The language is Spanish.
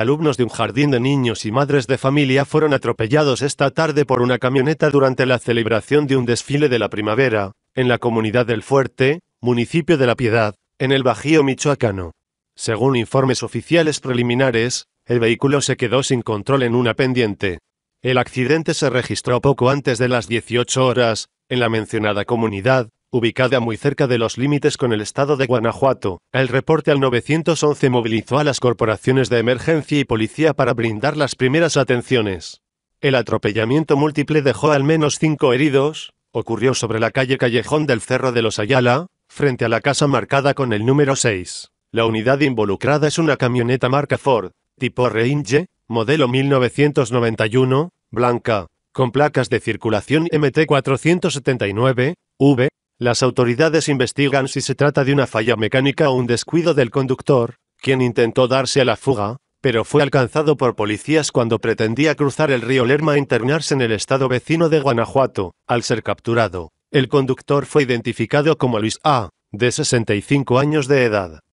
alumnos de un jardín de niños y madres de familia fueron atropellados esta tarde por una camioneta durante la celebración de un desfile de la primavera, en la comunidad del Fuerte, municipio de La Piedad, en el Bajío Michoacano. Según informes oficiales preliminares, el vehículo se quedó sin control en una pendiente. El accidente se registró poco antes de las 18 horas, en la mencionada comunidad, ubicada muy cerca de los límites con el estado de Guanajuato. El reporte al 911 movilizó a las corporaciones de emergencia y policía para brindar las primeras atenciones. El atropellamiento múltiple dejó al menos cinco heridos, ocurrió sobre la calle Callejón del Cerro de los Ayala, frente a la casa marcada con el número 6. La unidad involucrada es una camioneta marca Ford, tipo Reinge, modelo 1991, blanca, con placas de circulación MT479, V, las autoridades investigan si se trata de una falla mecánica o un descuido del conductor, quien intentó darse a la fuga, pero fue alcanzado por policías cuando pretendía cruzar el río Lerma e internarse en el estado vecino de Guanajuato. Al ser capturado, el conductor fue identificado como Luis A., de 65 años de edad.